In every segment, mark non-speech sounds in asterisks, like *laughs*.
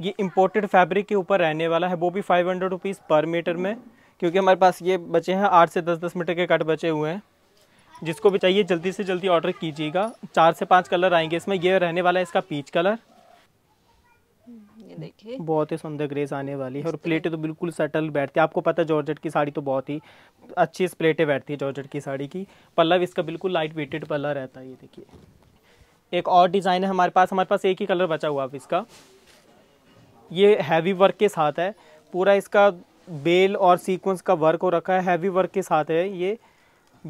ये imported fabric के ऊपर रहने वाला है वो भी five hundred rupees per metre में क्योंकि हमारे पास ये बचे हैं आठ से दस दस मीटर के कट बचे हुए हैं जिसको भी चाहिए जल्दी से जल्दी ऑर्डर कीजिएगा चार से पाँच कलर आएंगे इसमें ये रहने वाला है इसका पीच कलर देखिए बहुत ही सुंदर ग्रेस आने वाली है और प्लेटें तो बिल्कुल सटल बैठती है आपको पता है जॉर्जेट की साड़ी तो बहुत ही अच्छी इस प्लेटें बैठती है जॉर्जेट की साड़ी की पल्ला भी इसका बिल्कुल लाइट वेटेड पल्ला रहता है ये देखिए एक और डिज़ाइन है हमारे पास हमारे पास एक ही कलर बचा हुआ अब इसका ये हैवी वर्क के साथ है पूरा इसका बेल और सीक्वेंस का वर्क हो रखा है हैवी वर्क के साथ है ये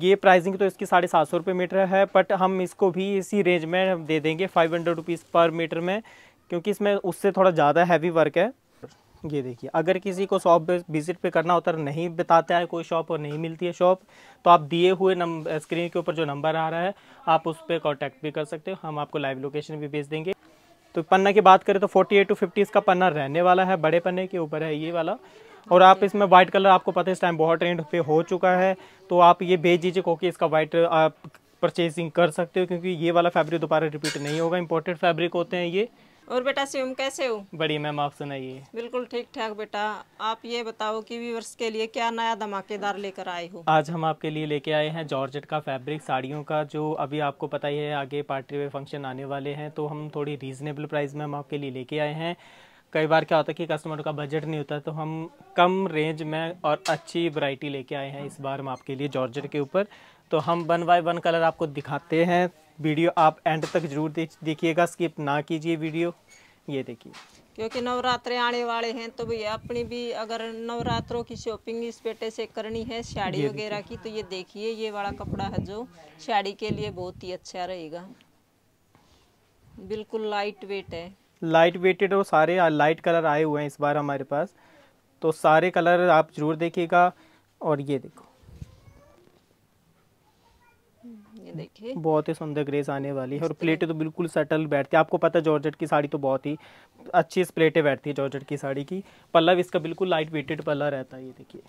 ये प्राइसिंग तो इसकी साढ़े सात सौ रुपये मीटर है बट हम इसको भी इसी रेंज में दे देंगे five hundred rupees per metre में क्योंकि इसमें उससे थोड़ा ज़्यादा हैवी वर्क है ये देखिए अगर किसी को शॉप विज़िट पे करना होता है तो नहीं बताता है कोई शॉप और नहीं मिलती है शॉप तो आप दिए हुए नंबर स्क्रीन के ऊपर जो नंबर आ रहा है आप उस पर कॉन्टैक्ट भी कर सकते हो हम आपको लाइव लोकेशन भी भेज देंगे तो पन्ना की बात करें तो 48 टू फिफ्टी इसका पन्ना रहने वाला है बड़े पन्ने के ऊपर है ये वाला और आप इसमें वाइट कलर आपको पता है इस टाइम बहुत ट्रेंड पे हो चुका है तो आप ये भेज दीजिए क्योंकि इसका वाइट आप परचेसिंग कर सकते हो क्योंकि ये वाला फैब्रिक दोबारा रिपीट नहीं होगा इंपोर्टेड फैब्रिक होते हैं ये और बेटा शिवम कैसे हो बड़ी मैम आप सुनाइए बिल्कुल ठीक ठाक बेटा आप ये बताओ कि व्यूवर्स के लिए क्या नया धमाकेदार लेकर आए हो आज हम आपके लिए लेके आए हैं जॉर्जेट का फैब्रिक साड़ियों का जो अभी आपको पता ही है आगे पार्टी वे फंक्शन आने वाले हैं तो हम थोड़ी रीजनेबल प्राइस में हम आपके लिए लेके आए हैं कई बार क्या होता है कि कस्टमर का बजट नहीं होता तो हम कम रेंज में और अच्छी वरायटी लेके आए हैं इस बार हम आपके लिए जॉर्जेट के ऊपर तो हम वन बाय वन कलर आपको दिखाते हैं वीडियो आप एंड तक जरूर देखिएगा स्किप ना कीजिए वीडियो ये देखिए क्योंकि नवरात्रे आने वाले हैं तो भैया अपनी भी अगर नवरात्रों की शॉपिंग इस बेटे से करनी है साड़ी वगैरह की तो ये देखिए ये वाला कपड़ा है जो साड़ी के लिए बहुत ही अच्छा रहेगा बिल्कुल लाइट वेट है लाइट वेटेड और सारे लाइट कलर आए हुए हैं इस बार हमारे पास तो सारे कलर आप जरूर देखिएगा और ये देखो हम्म, देखिए बहुत ही सुंदर ग्रेस आने वाली है और प्लेटें तो बिल्कुल सेटल बैठती है आपको पता है जॉर्जेट की साड़ी तो बहुत ही अच्छी प्लेटें बैठती है जॉर्जेट की साड़ी की पल्ला भी इसका बिल्कुल लाइट वेटेड पल्ला रहता है ये देखिए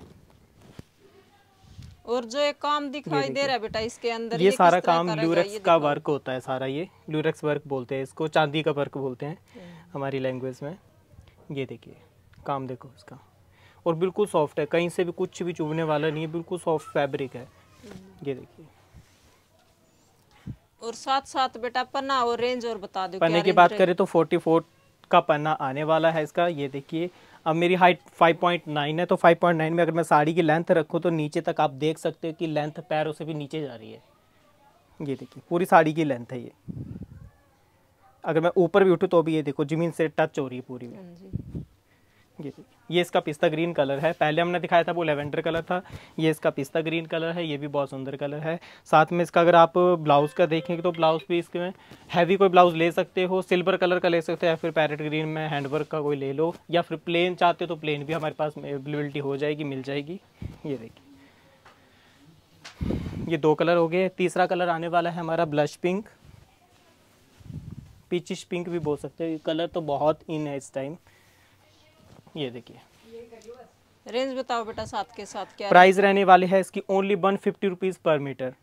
और जो एक काम दिखाई दे रहा है बेटा इसके अंदर ये, ये सारा काम ल्यूरेक्स का वर्क होता है सारा ये ल्यूरेक्स वर्क बोलते हैं इसको चांदी का वर्क बोलते हैं हम्म। हमारी लैंग्वेज में ये देखिए काम देखो इसका और बिल्कुल सॉफ्ट है कहीं से भी कुछ भी चुभने वाला नहीं है बिल्कुल सॉफ्ट फैब्रिक है हम्म। ये देखिए और साथ साथ बेटा पन्ना और रेंज और बता दो पन्ने की बात करें तो फोर्टी फोर का पन्ना आने वाला है इसका ये देखिए अब मेरी हाइट 5.9 है तो 5.9 में अगर मैं साड़ी की लेंथ रखूँ तो नीचे तक आप देख सकते हो कि लेंथ पैरों से भी नीचे जा रही है ये देखिए पूरी साड़ी की लेंथ है ये अगर मैं ऊपर भी उठूँ तो भी ये देखो ज़मीन से टच हो रही है पूरी में हाँ ये देखिए ये इसका पिस्ता ग्रीन कलर है पहले हमने दिखाया था वो लेवेंडर कलर था ये इसका पिस्ता ग्रीन कलर है ये भी बहुत सुंदर कलर है साथ में इसका अगर आप ब्लाउज़ का देखेंगे तो ब्लाउज़ भी इसमें हैवी कोई ब्लाउज़ ले सकते हो सिल्वर कलर का ले सकते हो या फिर पैरेट ग्रीन में हैंडवर्क का कोई ले लो या फिर प्लेन चाहते हो तो प्लेन भी हमारे पास अवेलेबिलिटी हो जाएगी मिल जाएगी ये देखिए ये दो कलर हो गए तीसरा कलर आने वाला है हमारा ब्लश पिंक पीचिश पिंक भी बोल सकते हो ये कलर तो बहुत इन है इस टाइम ये देखिए रेंज बताओ बेटा साथ के साथ क्या प्राइस रहने वाली है इसकी only one fifty rupees per metre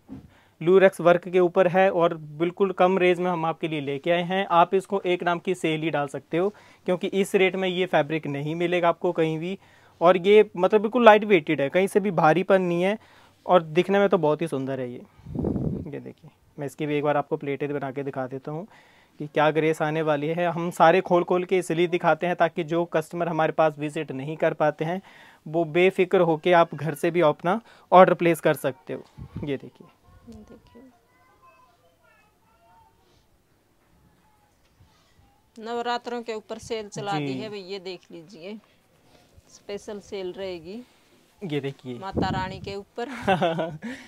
lurex work के ऊपर है और बिल्कुल कम रेंज में हम आपके लिए लेके आए हैं आप इसको एक नाम की सेल ही डाल सकते हो क्योंकि इस रेट में ये फैब्रिक नहीं मिलेगा आपको कहीं भी और ये मतलब बिल्कुल लाइट वेटेड है कहीं से भी भारीपन नहीं है और दिखने में तो बहुत ही सुंदर है ये ये देखिए मैं इसकी भी एक बार आपको प्लेटेड बना के दिखा देता हूँ कि क्या ग्रेस आने वाली है हम सारे खोल खोल के इसलिए दिखाते हैं ताकि जो कस्टमर हमारे पास विज़िट नहीं कर पाते हैं वो बेफिक्र होके आप घर से भी अपना ऑर्डर प्लेस कर सकते हो ये देखिए नवरात्रों के ऊपर सेल चला दी है ये देख लीजिए स्पेशल सेल रहेगी ये देखिए माता रानी के ऊपर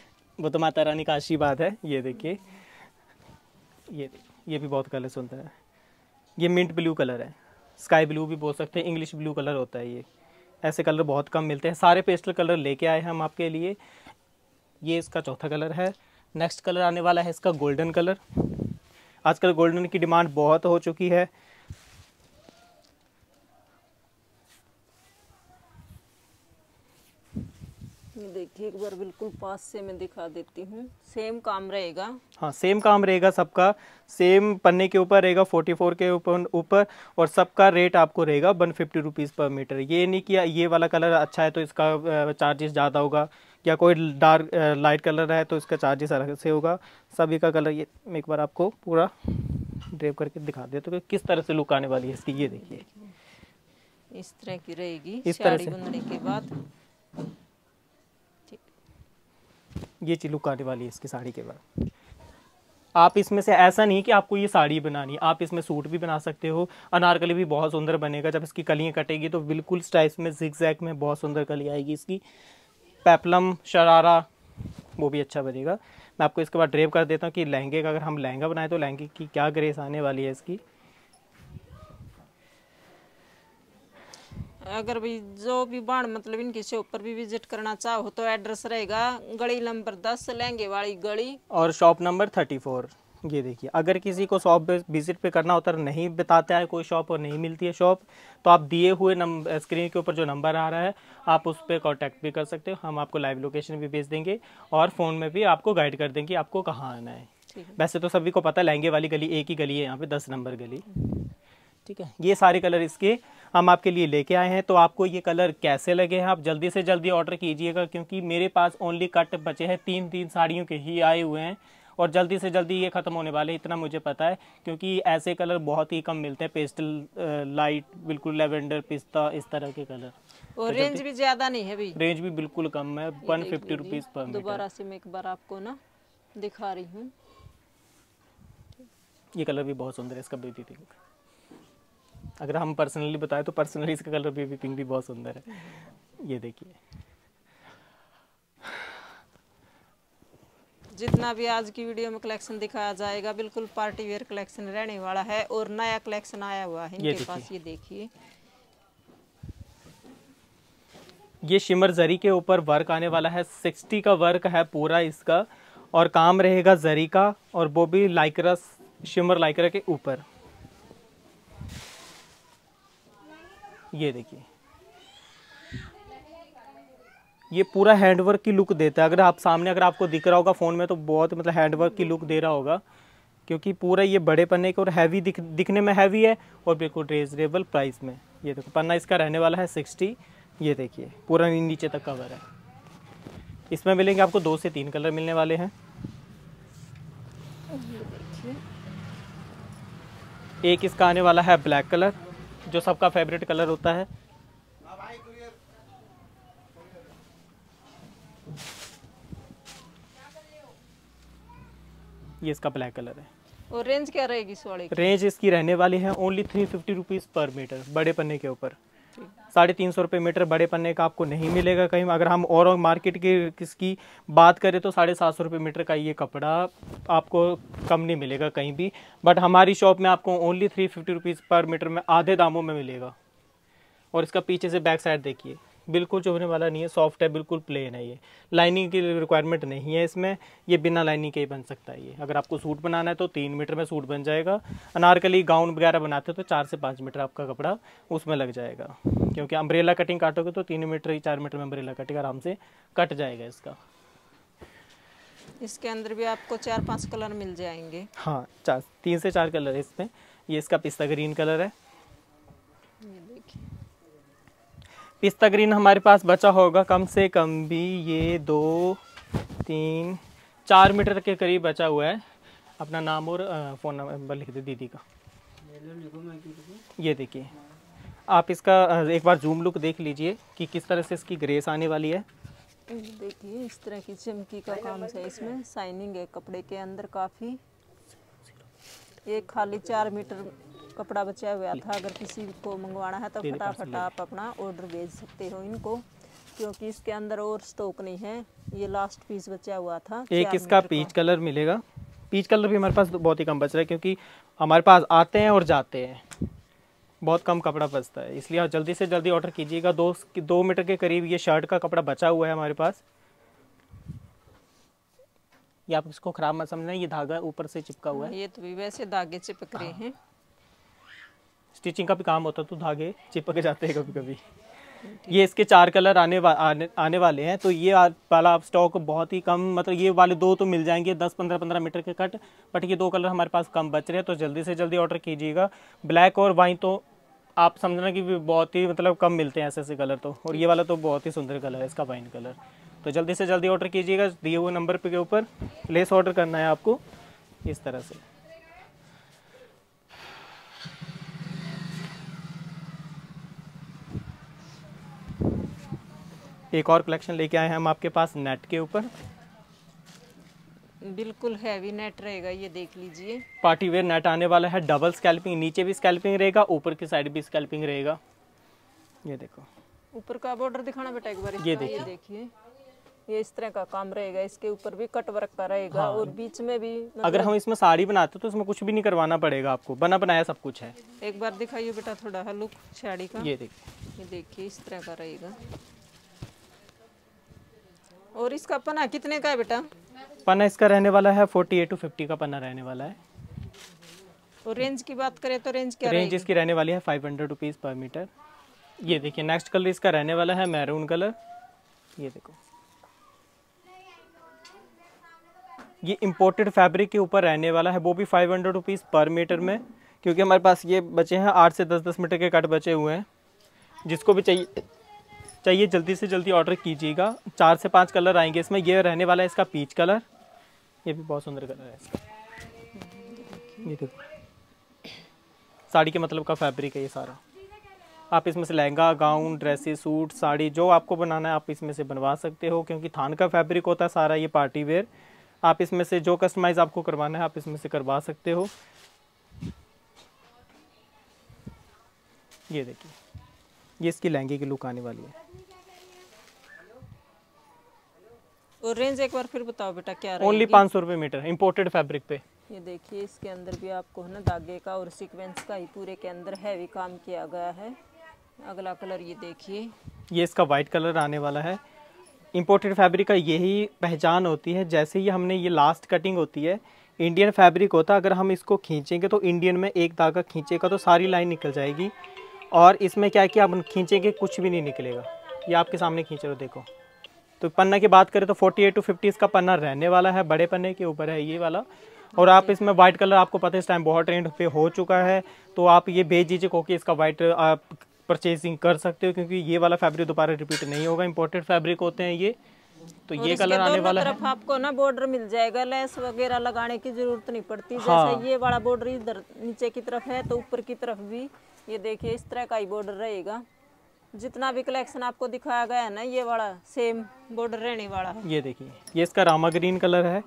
*laughs* वो तो माता रानी का आशीर्वाद है ये देखिए ये देखिए ये भी बहुत कलर सुनता है ये मिंट ब्लू कलर है स्काई ब्लू भी बोल सकते हैं इंग्लिश ब्लू कलर होता है ये ऐसे कलर बहुत कम मिलते हैं सारे पेस्टल कलर लेके आए हैं हम आपके लिए ये इसका चौथा कलर है नेक्स्ट कलर आने वाला है इसका गोल्डन कलर आजकल गोल्डन की डिमांड बहुत हो चुकी है ये देखिए एक बार बिल्कुल पास से मैं दिखा देती हूँ सेम काम रहेगा हाँ सेम काम रहेगा सबका सेम पन्ने के ऊपर रहेगा 44 के ऊपर ऊपर और सबका रेट आपको रहेगा one fifty rupees per metre ये नहीं किया ये वाला कलर अच्छा है तो इसका चार्जेस ज़्यादा होगा या कोई डार्क लाइट कलर है तो इसका चार्जेस अलग से होगा सभी का कलर ये मैं एक बार आपको पूरा ड्रेप करके दिखा दे तो कि किस तरह से लुक आने वाली है इसकी ये देखिए इस तरह की रहेगी इस तरह से के बाद ये चिलुक आने वाली है इसकी साड़ी के बाद आप इसमें से ऐसा नहीं कि आपको ये साड़ी बनानी आप इसमें सूट भी बना सकते हो अनारकली भी बहुत सुंदर बनेगा जब इसकी कलियाँ कटेगी तो बिल्कुल स्टाइस में जिक जैक में बहुत सुंदर कली आएगी इसकी पैपलम शरारा वो भी अच्छा बनेगा मैं आपको इसके बाद ड्रेप कर देता हूँ कि लहंगे का अगर हम लहंगा बनाएं तो लहंगे की क्या ग्रेस आने वाली है इसकी अगर भी जो भी बाढ़ मतलब इनके शॉप पर भी विजिट करना चाहो तो एड्रेस रहेगा गली नंबर दस लहंगे वाली गली और शॉप नंबर थर्टी फोर ये देखिए अगर किसी को शॉप विजिट पे करना होता है नहीं बताता है कोई शॉप और नहीं मिलती है शॉप तो आप दिए हुए नंबर स्क्रीन के ऊपर जो नंबर आ रहा है आप उस पर कॉन्टैक्ट भी कर सकते हो हम आपको लाइव लोकेशन भी भेज देंगे और फ़ोन में भी आपको गाइड कर देंगे आपको कहाँ आना है वैसे तो सभी को पता लहंगे वाली गली एक ही गली है यहाँ पे दस नंबर गली ठीक है ये सारे कलर इसके हम आपके लिए लेके आए हैं तो आपको ये कलर कैसे लगे हैं आप जल्दी से जल्दी ऑर्डर कीजिएगा क्योंकि मेरे पास ओनली कट बचे हैं तीन तीन साड़ियों के ही आए हुए हैं और जल्दी से जल्दी ये ख़त्म होने वाले इतना मुझे पता है क्योंकि ऐसे कलर बहुत ही कम मिलते हैं पेस्टल लाइट बिल्कुल लेवेंडर पिस्ता इस तरह के कलर तो और तो रेंज भी ज़्यादा नहीं है भी रेंज भी बिल्कुल कम है वन फिफ्टी रुपीज़ पर दोबारा से मैं एक बार आपको ना दिखा रही हूँ ये कलर भी बहुत सुंदर है इसका बेबी पिंक अगर हम पर्सनली बताएं तो पर्सनली इसका कलर बेबी पिंक भी बहुत सुंदर है ये देखिए जितना भी आज की वीडियो में कलेक्शन दिखाया जाएगा बिल्कुल पार्टी वेयर कलेक्शन रहने वाला है और नया कलेक्शन आया हुआ है इनके पास ये देखिए ये शिमर जरी के ऊपर वर्क आने वाला है सिक्सटी का वर्क है पूरा इसका और काम रहेगा जरी का और वो भी लाइकरस शिमर लाइकरा के ऊपर ये देखिए ये पूरा हैंडवर्क की लुक देता है अगर आप सामने अगर आपको दिख रहा होगा फ़ोन में तो बहुत मतलब हैंडवर्क की लुक दे रहा होगा क्योंकि पूरा ये बड़े पन्ने के और हैवी दिख दिखने में हैवी है और बिल्कुल रीजनेबल प्राइस में ये देखो पन्ना इसका रहने वाला है सिक्सटी ये देखिए पूरा नीचे तक कवर है इसमें मिलेंगे आपको दो से तीन कलर मिलने वाले हैं एक इसका आने वाला है ब्लैक कलर जो सबका फेवरेट कलर होता है ये इसका ब्लैक कलर है और रेंज क्या रहेगी इस वाले रेंज इसकी रहने वाली है only three fifty rupees per metre बड़े पन्ने के ऊपर साढ़े तीन सौ रुपये मीटर बड़े पन्ने का आपको नहीं मिलेगा कहीं अगर हम और मार्केट के किसकी बात करें तो साढ़े सात सौ रुपये मीटर का ये कपड़ा आपको कम नहीं मिलेगा कहीं भी बट हमारी शॉप में आपको only three fifty rupees per metre में आधे दामों में मिलेगा और इसका पीछे से बैक साइड देखिए बिल्कुल चुभने वाला नहीं है सॉफ्ट है बिल्कुल प्लेन है ये लाइनिंग की रिक्वायरमेंट नहीं है इसमें ये बिना लाइनिंग के ही बन सकता है ये अगर आपको सूट बनाना है तो तीन मीटर में सूट बन जाएगा अनारकली गाउन वगैरह बनाते तो चार से पाँच मीटर आपका कपड़ा उसमें लग जाएगा क्योंकि अम्ब्रेला कटिंग काटोगे तो तीन मीटर ही चार मीटर में अम्ब्रेला कटिंग आराम से कट जाएगा इसका इसके अंदर भी आपको चार पाँच कलर मिल जाएंगे हाँ चार तीन से चार कलर है इसमें ये इसका पिस्ता ग्रीन कलर है पिस्ता ग्रीन हमारे पास बचा होगा कम से कम भी ये दो तीन चार मीटर के करीब बचा हुआ है अपना नाम और फ़ोन नंबर लिख दे दीदी का ये देखिए आप इसका एक बार जूम लुक देख लीजिए कि किस तरह से इसकी ग्रेस आने वाली है देखिए इस तरह की चमकी का काम है इसमें साइनिंग है कपड़े के अंदर काफ़ी ये खाली चार मीटर कपड़ा बचा हुआ था अगर किसी को मंगवाना है तो फटाफट आप अपना ऑर्डर भेज सकते हो इनको क्योंकि इसके अंदर और स्टॉक नहीं है ये लास्ट पीस बचा हुआ था एक इसका पीच कलर मिलेगा पीच कलर भी हमारे पास बहुत ही कम बच रहा है क्योंकि हमारे पास आते हैं और जाते हैं बहुत कम कपड़ा बचता है इसलिए आप जल्दी से जल्दी ऑर्डर कीजिएगा दो दो मीटर के करीब ये शर्ट का कपड़ा बचा हुआ है हमारे पास ये आप इसको खराब मत समझना ये धागा ऊपर से चिपका हुआ है ये तो भी वैसे धागे चिपक रहे हाँ। हैं स्टिचिंग का भी काम होता तो धागे चिपक जाते हैं कभी कभी ये इसके चार कलर आने वा, आने, आने वाले हैं तो ये वाला आप स्टॉक बहुत ही कम मतलब ये वाले दो तो मिल जाएंगे दस पंद्रह पंद्रह मीटर के कट बट ये दो कलर हमारे पास कम बच रहे हैं तो जल्दी से जल्दी ऑर्डर कीजिएगा ब्लैक और वाइन तो आप समझना कि बहुत ही मतलब कम मिलते हैं ऐसे ऐसे कलर तो और ये वाला तो बहुत ही सुंदर कलर है इसका वाइन कलर तो जल्दी से जल्दी ऑर्डर कीजिएगा दिए हुए नंबर के ऊपर प्लेस ऑर्डर करना है आपको इस तरह से एक और कलेक्शन लेके आए हैं हम आपके पास नेट के ऊपर बिल्कुल हैवी नेट रहेगा ये देख लीजिए पार्टी वेयर नेट आने वाला है डबल स्कैल्पिंग नीचे भी स्कैल्पिंग रहेगा ऊपर की साइड भी स्कैल्पिंग रहेगा ये देखो ऊपर का बॉर्डर दिखाना बेटा एक बार ये देखिए ये इस तरह का काम रहेगा इसके ऊपर भी कट वर्क का रहेगा हाँ। और बीच में भी मतलब अगर हम इसमें साड़ी बनाते तो इसमें कुछ भी नहीं करवाना पड़ेगा आपको बना बनाया सब कुछ है एक बार दिखाइए बेटा थोड़ा लुक साड़ी का ये देखिए ये देखिए इस तरह का रहेगा और इसका पना कितने का है बेटा पना इसका रहने वाला है फोर्टी एट टू फिफ्टी का पना रहने वाला है और रेंज की बात करें तो रेंज क्या रेंज इसकी रहने वाली है five hundred rupees per metre ये देखिए नेक्स्ट कलर इसका रहने वाला है मैरून कलर ये देखो ये इम्पोर्टेड फैब्रिक के ऊपर रहने वाला है वो भी five hundred rupees per metre में क्योंकि हमारे पास ये बचे हैं आठ से दस दस मीटर के कट बचे हुए हैं जिसको भी चाहिए चाहिए जल्दी से जल्दी ऑर्डर कीजिएगा चार से पाँच कलर आएंगे इसमें ये रहने वाला है इसका पीच कलर ये भी बहुत सुंदर कलर है इसका ये देखो साड़ी के मतलब का फैब्रिक है ये सारा आप इसमें से lehenga gown dresses suit sari जो आपको बनाना है आप इसमें से बनवा सकते हो क्योंकि थान का फैब्रिक होता है सारा ये पार्टी वेयर आप इसमें से जो कस्टमाइज आपको करवाना है आप इसमें से करवा सकते हो ये देखिए ये इसकी लहंगे की लुक आने वाली है और रेंज एक बार फिर बताओ बेटा क्या ओनली पाँच सौ रुपये मीटर इंपोर्टेड फैब्रिक पे ये देखिए इसके अंदर भी आपको है ना धागे का और सीक्वेंस का ही पूरे के अंदर हैवी काम किया गया है अगला कलर ये देखिए ये इसका वाइट कलर आने वाला है इंपोर्टेड फैब्रिक का यही पहचान होती है जैसे ही हमने ये लास्ट कटिंग होती है इंडियन फैब्रिक होता अगर हम इसको खींचेंगे तो इंडियन में एक धागा खींचेगा तो सारी लाइन निकल जाएगी और इसमें क्या है कि आप खींचेंगे कुछ भी नहीं निकलेगा ये आपके सामने खींच रहे हो देखो तो पन्ना की बात करें तो 48 टू फिफ्टी इसका पन्ना रहने वाला है बड़े पन्ने के ऊपर है ये वाला और आप इसमें वाइट कलर आपको पता है इस टाइम बहुत ट्रेंड पे हो चुका है तो आप ये भेज दीजिए क्योंकि इसका वाइट आप परचेजिंग कर सकते हो क्योंकि ये वाला फैब्रिक दोबारा रिपीट नहीं होगा इम्पोर्टेड फैब्रिक होते हैं ये तो ये कलर आने वाला तरफ है आपको ना बॉर्डर मिल जाएगा लेस वगैरह लगाने की जरूरत नहीं पड़ती हाँ। जैसे ये वाला बॉर्डर इधर नीचे की तरफ है तो ऊपर की तरफ भी ये देखिए इस तरह का ही बॉर्डर रहेगा जितना भी कलेक्शन आपको दिखाया गया है ना ये वाला सेम बॉर्डर रहने वाला है ये देखिए ये इसका रामा ग्रीन कलर है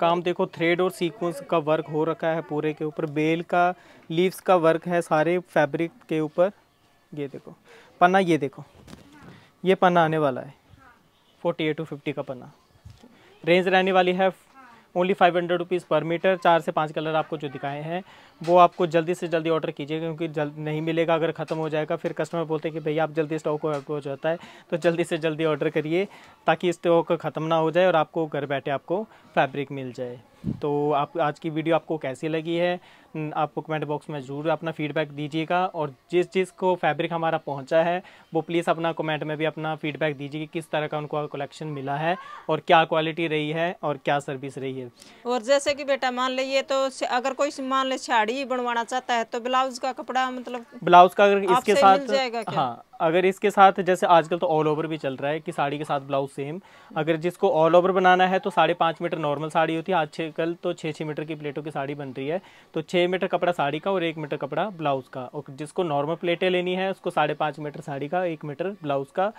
काम देखो थ्रेड और सीक्वेंस का वर्क हो रखा है पूरे के ऊपर बेल का लीव्स का वर्क है सारे फैब्रिक के ऊपर ये देखो पन्ना ये देखो ये पन्ना आने वाला है फोर्टी एट टू फिफ्टी का पन्ना रेंज रहने वाली है only five hundred rupees per metre चार से पाँच कलर आपको जो दिखाए हैं वो आपको जल्दी से जल्दी ऑर्डर कीजिएगा क्योंकि जल्द नहीं मिलेगा अगर ख़त्म हो जाएगा फिर कस्टमर बोलते हैं कि भैया आप जल्दी स्टॉक हो जाता है तो जल्दी से जल्दी ऑर्डर करिए ताकि स्टॉक ख़त्म ना हो जाए और आपको घर बैठे आपको फैब्रिक मिल जाए तो आप आज की वीडियो आपको कैसी लगी है आपको कमेंट बॉक्स में ज़रूर अपना फीडबैक दीजिएगा और जिस जिस को फैब्रिक हमारा पहुंचा है वो प्लीज़ अपना कमेंट में भी अपना फीडबैक दीजिए कि किस तरह का उनको कलेक्शन मिला है और क्या क्वालिटी रही है और क्या सर्विस रही है और जैसे कि बेटा मान लीजिए तो अगर कोई मान ले साड़ी बनवाना चाहता है तो ब्लाउज का कपड़ा मतलब ब्लाउज का अगर इसके साथ हाँ अगर इसके साथ जैसे आजकल तो ऑल ओवर भी चल रहा है कि साड़ी के साथ ब्लाउज सेम अगर जिसको ऑल ओवर बनाना है तो साढ़े पाँच मीटर नॉर्मल साड़ी होती है आजकल तो छः छः मीटर की प्लेटों की साड़ी बन रही है तो छः मीटर कपड़ा साड़ी का और एक मीटर कपड़ा ब्लाउज का और जिसको नॉर्मल प्लेटें लेनी है उसको साढ़े पाँच मीटर साड़ी का एक मीटर ब्लाउज का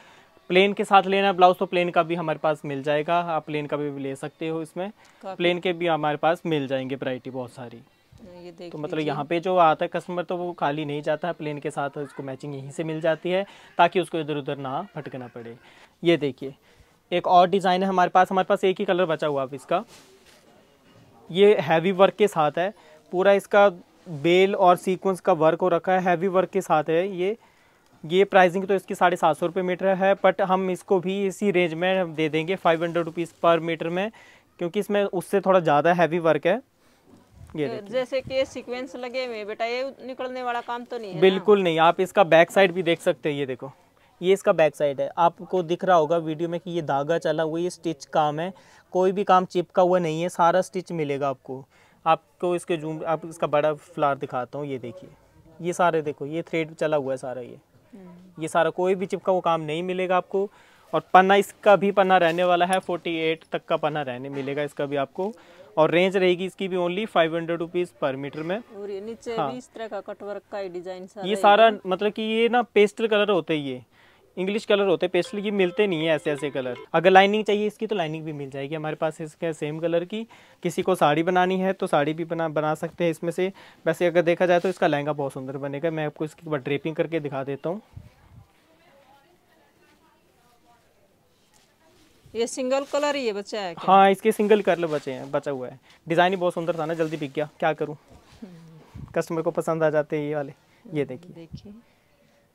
प्लेन के साथ लेना है ब्लाउज तो प्लेन का भी हमारे पास मिल जाएगा आप प्लेन का भी ले सकते हो इसमें प्लेन के भी हमारे पास मिल जाएंगे वरायटी बहुत सारी तो मतलब यहाँ पे जो आता है कस्टमर तो वो खाली नहीं जाता है प्लेन के साथ उसको मैचिंग यहीं से मिल जाती है ताकि उसको इधर उधर ना भटकना पड़े ये देखिए एक और डिज़ाइन है हमारे पास हमारे पास एक ही कलर बचा हुआ अब इसका ये हैवी वर्क के साथ है पूरा इसका बेल और सीक्वेंस का वर्क हो रखा है हैवी वर्क के साथ है ये ये प्राइसिंग तो इसकी साढ़े सात सौ रुपये मीटर है बट हम इसको भी इसी रेंज में दे देंगे five hundred rupees per metre में क्योंकि इसमें उससे थोड़ा ज़्यादा हैवी वर्क है ये जैसे कि सीक्वेंस लगे हुए बेटा ये निकलने वाला काम तो नहीं है बिल्कुल नहीं आप इसका बैक साइड भी देख सकते हैं ये देखो ये इसका बैक साइड है आपको दिख रहा होगा वीडियो में कि ये धागा चला हुआ ये स्टिच काम है कोई भी काम चिपका हुआ नहीं है सारा स्टिच मिलेगा आपको आपको इसके जूम आप इसका बड़ा फ्लार दिखाता हूँ ये देखिए ये सारे देखो ये थ्रेड चला हुआ है सारा ये हम्म। ये सारा कोई भी चिपका हुआ काम नहीं मिलेगा आपको और पन्ना इसका भी पन्ना रहने वाला है फोर्टी तक का पन्ना रहने मिलेगा इसका भी आपको और रेंज रहेगी इसकी भी only five hundred rupees per metre में और ये नीचे हाँ। भी इस तरह का कटवर्क का डिजाइन सारा ये सारा मतलब कि ये ना पेस्टल कलर होते ही ये इंग्लिश कलर होते हैं पेस्टल ये मिलते नहीं है ऐसे ऐसे कलर अगर लाइनिंग चाहिए इसकी तो लाइनिंग भी मिल जाएगी हमारे पास इसके सेम कलर की किसी को साड़ी बनानी है तो साड़ी भी बना बना सकते हैं इसमें से वैसे अगर देखा जाए तो इसका लहंगा बहुत सुंदर बनेगा मैं आपको इसकी ड्रेपिंग करके दिखा देता हूँ ये सिंगल कलर ही है बचा है हाँ इसके सिंगल कलर बचे हैं बचा हुआ है डिज़ाइन ही बहुत सुंदर था ना जल्दी बिक गया क्या करूँ कस्टमर को पसंद आ जाते हैं ये वाले ये देखिए देखिए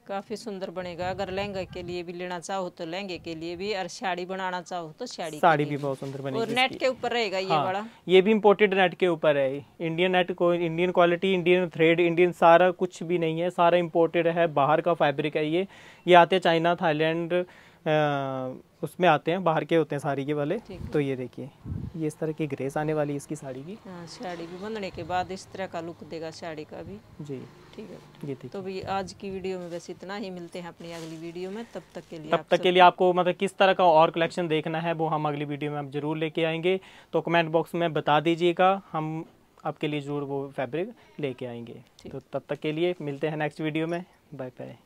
काफ़ी सुंदर बनेगा अगर लहंगे के लिए भी लेना चाहो तो लहंगे के लिए भी और साड़ी बनाना चाहो तो साड़ी साड़ी भी बहुत सुंदर बनेगी और नेट के ऊपर रहेगा ये हाँ, बड़ा ये भी इम्पोर्टेड नेट के ऊपर है इंडियन नेट को Indian quality Indian thread Indian सारा कुछ भी नहीं है सारा इम्पोर्टेड है बाहर का फैब्रिक है ये ये आते चाइना थाईलैंड उसमें आते हैं बाहर के होते हैं साड़ी के वाले तो ये देखिए ये इस तरह की ग्रेस आने वाली इसकी साड़ी की हाँ, साड़ी भी बनने के बाद इस तरह का लुक देगा साड़ी का भी जी ठीक है तो भी आज की वीडियो में बस इतना ही मिलते हैं अपनी अगली वीडियो में तब तक के लिए तब तक के लिए आपको मतलब किस तरह का और कलेक्शन देखना है वो हम अगली वीडियो में आप जरूर लेके आएंगे तो कमेंट बॉक्स में बता दीजिएगा हम आपके लिए जरूर वो फैब्रिक लेके आएंगे तो तब तक के लिए मिलते हैं नेक्स्ट वीडियो में बाय बाय